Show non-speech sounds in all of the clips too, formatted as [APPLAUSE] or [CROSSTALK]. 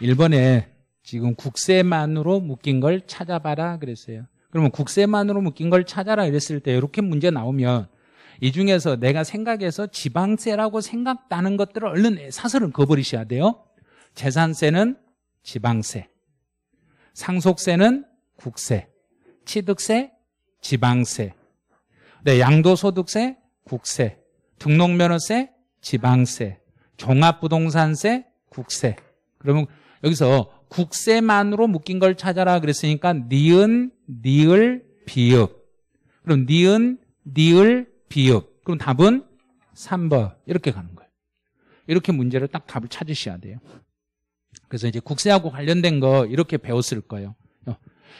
일본에 지금 국세만으로 묶인 걸 찾아봐라 그랬어요. 그러면 국세만으로 묶인 걸 찾아라 이랬을 때 이렇게 문제 나오면 이 중에서 내가 생각해서 지방세라고 생각나는 것들을 얼른 사설은 거버리셔야 돼요. 재산세는 지방세, 상속세는 국세, 취득세, 지방세, 네, 양도소득세, 국세, 등록면허세, 지방세, 종합부동산세, 국세. 그러면 여기서 국세만으로 묶인 걸 찾아라 그랬으니까 니은, 니을, 비읍. 그럼 니은, 니을, 비읍. 그럼 답은 3번. 이렇게 가는 거예요. 이렇게 문제를 딱 답을 찾으셔야 돼요. 그래서 이제 국세하고 관련된 거 이렇게 배웠을 거예요.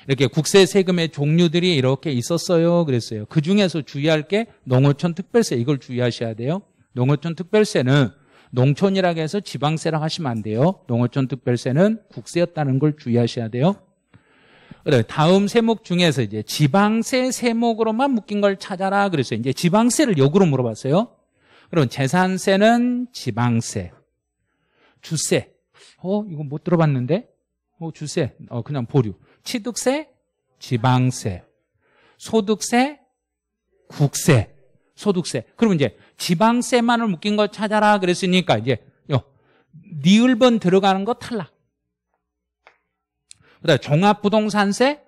이렇게 국세 세금의 종류들이 이렇게 있었어요. 그랬어요. 그 중에서 주의할 게 농어촌 특별세. 이걸 주의하셔야 돼요. 농어촌 특별세는 농촌이라고 해서 지방세라 하시면 안 돼요. 농어촌 특별세는 국세였다는 걸 주의하셔야 돼요. 그래 다음 세목 중에서 이제 지방세 세목으로만 묶인 걸 찾아라 그래서 이제 지방세를 역으로 물어봤어요. 그럼 재산세는 지방세, 주세. 어 이거 못 들어봤는데. 어 주세. 어 그냥 보류. 취득세, 지방세, 소득세, 국세, 소득세. 그러면 이제 지방세만을 묶인 거 찾아라 그랬으니까 이제 요 니을번 들어가는 거 탈락. 그다음 종합부동산세,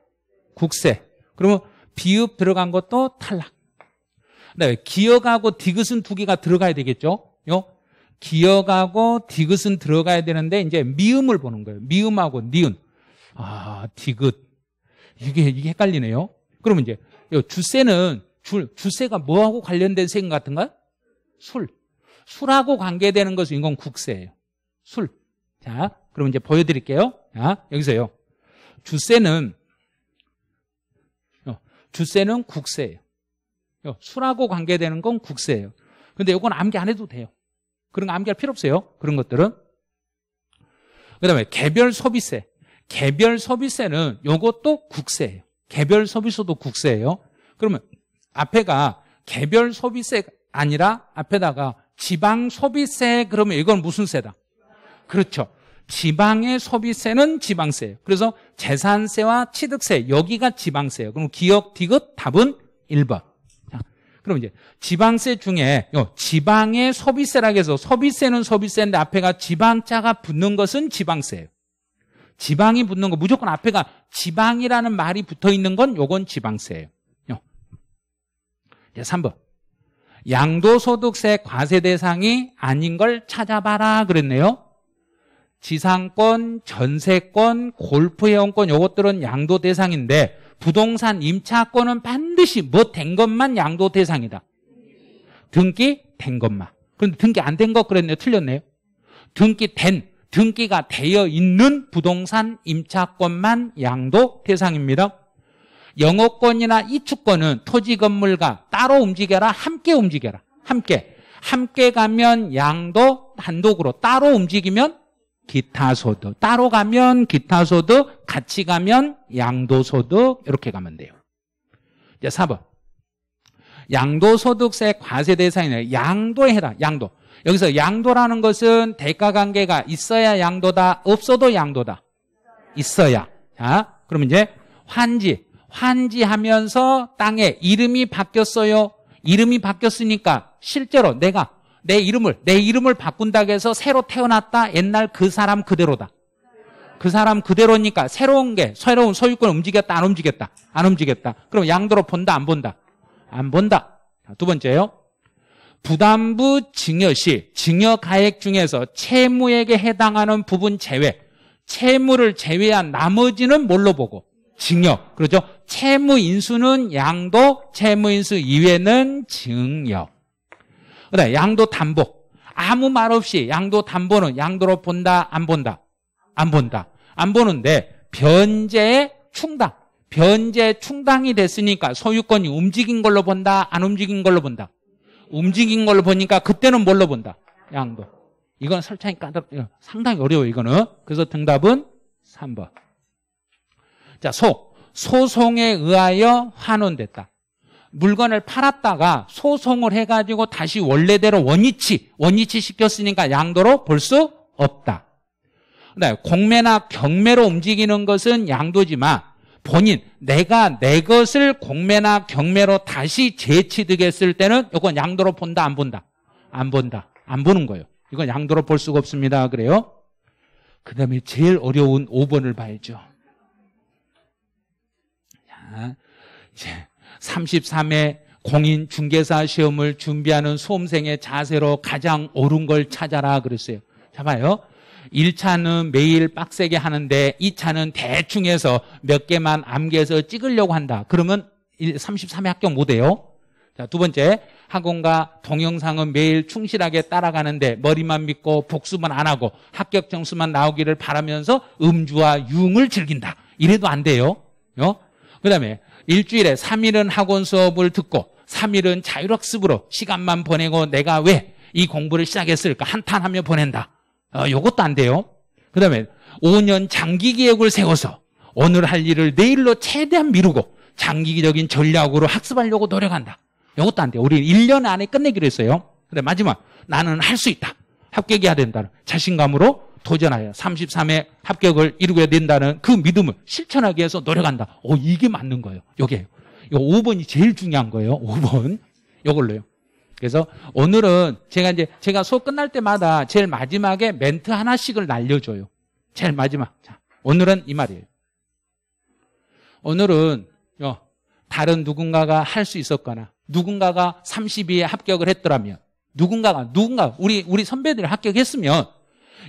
국세. 그러면 비읍 들어간 것도 탈락. 그 기역하고 디귿은 두 개가 들어가야 되겠죠. 요 기역하고 디귿은 들어가야 되는데 이제 미음을 보는 거예요. 미음하고 니은. 아, 디귿. 이게 이게 헷갈리네요. 그러면 이제 주세는 줄 주세가 뭐하고 관련된 세금 같은가요? 술. 술하고 관계되는 것은 이건 국세예요. 술. 자, 그럼 이제 보여드릴게요. 자, 여기서요. 주세는 어, 주세는 국세예요. 어, 술하고 관계되는 건 국세예요. 근데 이건 암기 안 해도 돼요. 그런 거 암기할 필요 없어요. 그런 것들은. 그 다음에 개별 소비세. 개별 소비세는 이것도 국세예요. 개별 소비세도 국세예요. 그러면 앞에가 개별 소비세 가 아니라 앞에다가 지방 소비세 그러면 이건 무슨 세다? 그렇죠. 지방의 소비세는 지방세예요. 그래서 재산세와 취득세 여기가 지방세예요. 그럼 기억 디귿 답은 1번. 자, 그럼 이제 지방세 중에 어, 지방의 소비세라고 해서 소비세는 소비세인데 앞에가 지방자가 붙는 것은 지방세예요. 지방이 붙는 거 무조건 앞에가 지방이라는 말이 붙어 있는 건 요건 지방세예요. 3번. 어. 양도소득세 과세 대상이 아닌 걸 찾아봐라 그랬네요. 지상권, 전세권, 골프 회원권 이것들은 양도 대상인데 부동산 임차권은 반드시 뭐 된 것만 양도 대상이다. 등기 된 것만. 그런데 등기 안 된 것 그랬네요. 틀렸네요. 등기 된, 등기가 되어 있는 부동산 임차권만 양도 대상입니다. 영어권이나 이축권은 토지 건물과 따로 움직여라 함께 움직여라 함께 함께 가면 양도 단독으로 따로 움직이면 기타소득 따로 가면 기타소득 같이 가면 양도소득 이렇게 가면 돼요 이제 4번 양도소득세 과세대상이네 양도해라 양도 여기서 양도라는 것은 대가관계가 있어야 양도다 없어도 양도다 있어야 자그러면 이제 환지 환지하면서 땅에 이름이 바뀌었어요. 이름이 바뀌었으니까 실제로 내가 내 이름을 내 이름을 바꾼다고 해서 새로 태어났다. 옛날 그 사람 그대로다. 그 사람 그대로니까 새로운 게 새로운 소유권 움직였다 안 움직였다 안 움직였다. 그럼 양도로 본다 안 본다 안 본다. 두 번째요. 부담부 증여 시 증여 가액 중에서 채무에게 해당하는 부분 제외 채무를 제외한 나머지는 뭘로 보고 증여 그러죠 채무 인수는 양도, 채무 인수 이외는 증여. 그다음 양도 담보. 아무 말 없이 양도 담보는 양도로 본다, 안 본다, 안 본다, 안 보는데 변제 충당, 변제 충당이 됐으니까 소유권이 움직인 걸로 본다, 안 움직인 걸로 본다. 움직인 걸로 보니까 그때는 뭘로 본다? 양도. 이건 설치하니까 상당히 어려워 이거는. 그래서 등답은 3번. 자, 소. 소송에 의하여 환원됐다. 물건을 팔았다가 소송을 해가지고 다시 원래대로 원위치, 원위치 시켰으니까 양도로 볼 수 없다. 네, 공매나 경매로 움직이는 것은 양도지만 본인, 내가 내 것을 공매나 경매로 다시 재취득했을 때는 이건 양도로 본다, 안 본다? 안 본다. 안 보는 거예요. 이건 양도로 볼 수가 없습니다. 그래요? 그 다음에 제일 어려운 5번을 봐야죠. 33회 공인 중개사 시험을 준비하는 수험생의 자세로 가장 옳은 걸 찾아라 그랬어요. 잡아요. 1차는 매일 빡세게 하는데 2차는 대충 해서 몇 개만 암기해서 찍으려고 한다. 그러면 33회 합격 못 해요. 자, 두 번째. 학원과 동영상은 매일 충실하게 따라가는데 머리만 믿고 복습만안 하고 합격 점수만 나오기를 바라면서 음주와 융을 즐긴다. 이래도 안 돼요. 어? 그 다음에 일주일에 3일은 학원 수업을 듣고 3일은 자율학습으로 시간만 보내고 내가 왜 이 공부를 시작했을까 한탄하며 보낸다. 어, 요것도 안 돼요. 그 다음에 5년 장기 계획을 세워서 오늘 할 일을 내일로 최대한 미루고 장기적인 전략으로 학습하려고 노력한다. 요것도안 돼요. 우리 1년 안에 끝내기로 했어요. 그래, 마지막. 나는 할 수 있다. 합격해야 된다. 자신감으로 도전하여 33회 합격을 이루게 된다는 그 믿음을 실천하기 위해서 노력한다. 오, 이게 맞는 거예요. 요게. 요 5번이 제일 중요한 거예요. 5번. 요걸로요. 그래서 오늘은 제가 이제 제가 수업 끝날 때마다 제일 마지막에 멘트 하나씩을 날려줘요. 제일 마지막. 자, 오늘은 이 말이에요. 오늘은 요, 어, 다른 누군가가 할 수 있었거나 누군가가 32에 합격을 했더라면 누군가가 누군가 우리 우리 선배들이 합격했으면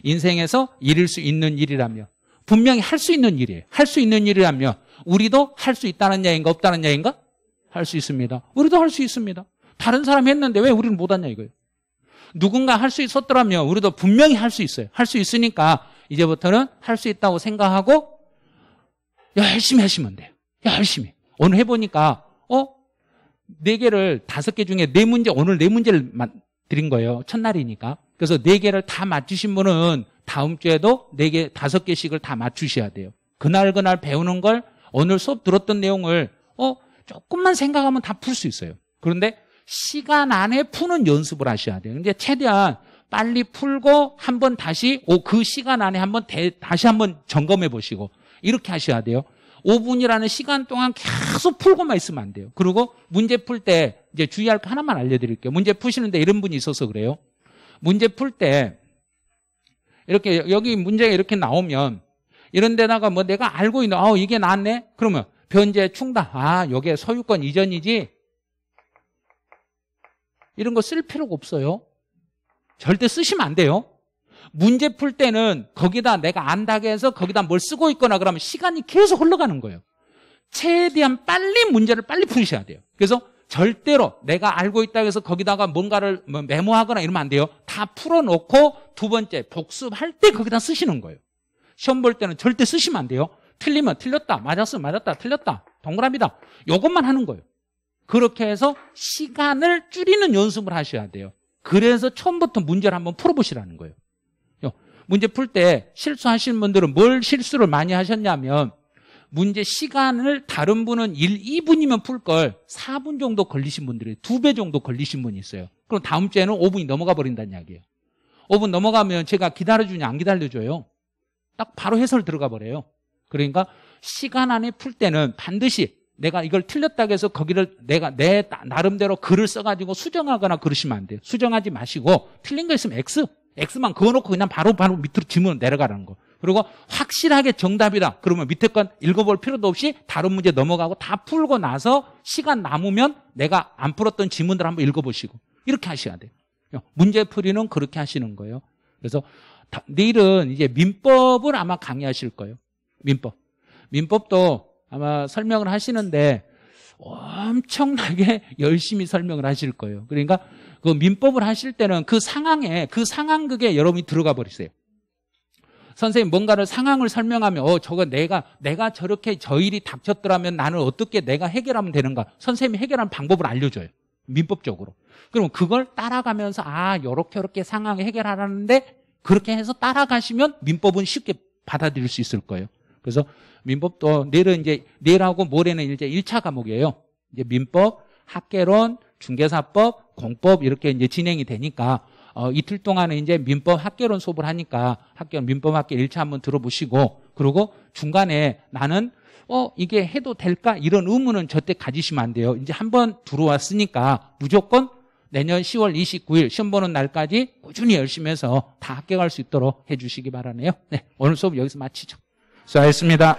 인생에서 이룰 수 있는 일이라며 분명히 할 수 있는 일이에요. 할 수 있는 일이라며 우리도 할 수 있다는 얘기인가 없다는 얘기인가? 할 수 있습니다. 우리도 할 수 있습니다. 다른 사람 이 했는데 왜 우리는 못하냐 이거예요. 누군가 할 수 있었더라면 우리도 분명히 할 수 있어요. 할 수 있으니까 이제부터는 할 수 있다고 생각하고 열심히 하시면 돼요. 열심히. 오늘 해보니까 어? 네 개를 다섯 개 중에 네 문제 오늘 네 문제를 드린 거예요. 첫날이니까. 그래서 네 개를 다 맞추신 분은 다음 주에도 네 개, 다섯 개씩을 다 맞추셔야 돼요. 그날 그날 배우는 걸 오늘 수업 들었던 내용을 어 조금만 생각하면 다 풀 수 있어요. 그런데 시간 안에 푸는 연습을 하셔야 돼요. 근데 최대한 빨리 풀고 한번 다시 오, 그 시간 안에 한번 대, 다시 한번 점검해 보시고 이렇게 하셔야 돼요. 5분이라는 시간 동안 계속 풀고만 있으면 안 돼요. 그리고 문제 풀 때 이제 주의할 거 하나만 알려드릴게요. 문제 푸시는데 이런 분이 있어서 그래요. 문제 풀 때 이렇게 여기 문제가 이렇게 나오면 이런 데다가 뭐 내가 알고 있는 아 이게 낫네 그러면 변제 충당 아 여기에 소유권 이전이지 이런 거 쓸 필요가 없어요 절대 쓰시면 안 돼요 문제 풀 때는 거기다 내가 안다고 해서 거기다 뭘 쓰고 있거나 그러면 시간이 계속 흘러가는 거예요 최대한 빨리 문제를 빨리 풀으셔야 돼요 그래서 절대로 내가 알고 있다 해서 거기다가 뭔가를 뭐 메모하거나 이러면 안 돼요. 다 풀어놓고 두 번째 복습할 때 거기다 쓰시는 거예요. 시험 볼 때는 절대 쓰시면 안 돼요. 틀리면 틀렸다, 맞았으면 맞았다, 틀렸다, 동그랍니다 이것만 하는 거예요. 그렇게 해서 시간을 줄이는 연습을 하셔야 돼요. 그래서 처음부터 문제를 한번 풀어보시라는 거예요. 문제 풀 때 실수하시는 분들은 뭘 실수를 많이 하셨냐면 문제 시간을 다른 분은 1, 2분이면 풀 걸 4분 정도 걸리신 분들이 두배 정도 걸리신 분이 있어요. 그럼 다음 주에는 5분이 넘어가 버린다는 이야기예요. 5분 넘어가면 제가 기다려주냐 안 기다려줘요. 딱 바로 해설 들어가 버려요. 그러니까 시간 안에 풀 때는 반드시 내가 이걸 틀렸다고 해서 거기를 내가 내 나름대로 글을 써가지고 수정하거나 그러시면 안 돼요. 수정하지 마시고 틀린 거 있으면 X, X만 그어놓고 그냥 바로 바로 밑으로 지문 을 내려가라는 거. 그리고 확실하게 정답이다. 그러면 밑에 건 읽어볼 필요도 없이 다른 문제 넘어가고 다 풀고 나서 시간 남으면 내가 안 풀었던 지문들 한번 읽어보시고 이렇게 하셔야 돼요. 문제 풀이는 그렇게 하시는 거예요. 그래서 내일은 이제 민법을 아마 강의하실 거예요. 민법. 민법도 아마 설명을 하시는데 엄청나게 [LAUGHS] 열심히 설명을 하실 거예요. 그러니까 그 민법을 하실 때는 그 상황에 그 상황극에 여러분이 들어가 버리세요. 선생님 뭔가를 상황을 설명하면 어 저거 내가 내가 저렇게 저 일이 닥쳤더라면 나는 어떻게 내가 해결하면 되는가 선생님이 해결하는 방법을 알려줘요 민법적으로 그럼 그걸 따라가면서 아 요렇게 요렇게 상황을 해결하라는데 그렇게 해서 따라가시면 민법은 쉽게 받아들일 수 있을 거예요 그래서 민법도 어, 내일은 이제 내일하고 모레는 이제 1차 과목이에요 이제 민법 학계론 중개사법 공법 이렇게 이제 진행이 되니까 어, 이틀 동안은 이제 민법 학계론 수업을 하니까 학론 민법 학계 1차 한번 들어보시고 그리고 중간에 나는 어 이게 해도 될까 이런 의문은 절대 가지시면 안 돼요. 이제 한번 들어왔으니까 무조건 내년 10월 29일 시험 보는 날까지 꾸준히 열심히 해서 다 합격할 수 있도록 해주시기 바라네요. 네, 오늘 수업 여기서 마치죠. 수고하셨습니다.